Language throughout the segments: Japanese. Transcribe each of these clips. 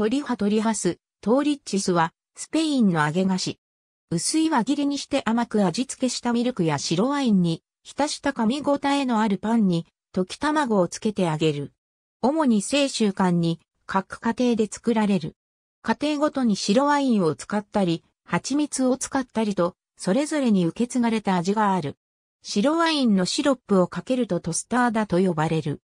トリハトリハス、トーリッチスは、スペインの揚げ菓子。薄い輪切りにして甘く味付けしたミルクや白ワインに、浸した噛み応えのあるパンに、溶き卵をつけて揚げる。主に清習慣に、各家庭で作られる。家庭ごとに白ワインを使ったり、蜂蜜を使ったりと、それぞれに受け継がれた味がある。白ワインのシロップをかけるとトスターだと呼ばれる。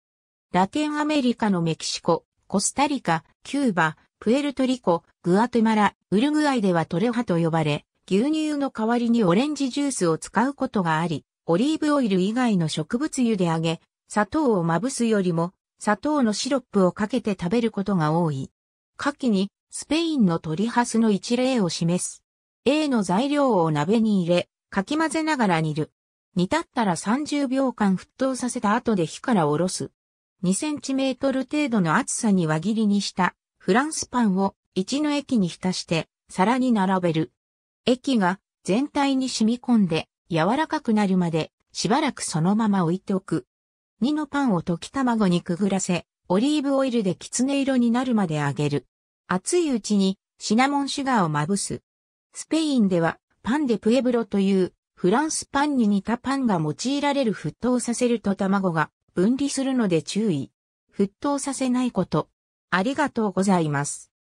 ラテンアメリカのメキシコ、コスタリカ、キューバ、プエルトリコ、グアテマラ、ウルグアイではトレハと呼ばれ、牛乳の代わりにオレンジジュースを使うことがあり、オリーブオイル以外の植物油で揚げ、砂糖をまぶすよりも、砂糖のシロップをかけて食べることが多い。夏季に、スペインの鳥ハスの一例を示す。A の材料を鍋に入れ、かき混ぜながら煮る。煮立ったら30秒間沸騰させた後で火からおろす。2センチメートル程度の厚さに輪切りにしたフランスパンを1の液に浸して皿に並べる。液が全体に染み込んで柔らかくなるまでしばらくそのまま置いておく。2のパンを溶き卵にくぐらせ、オリーブオイルできつね色になるまで揚げる。熱いうちにシナモンシュガーをまぶす。スペインではパンでプエブロというフランスパンに似たパンが用いられる沸騰させると卵が分離するので注意。沸騰させないこと。ありがとうございます。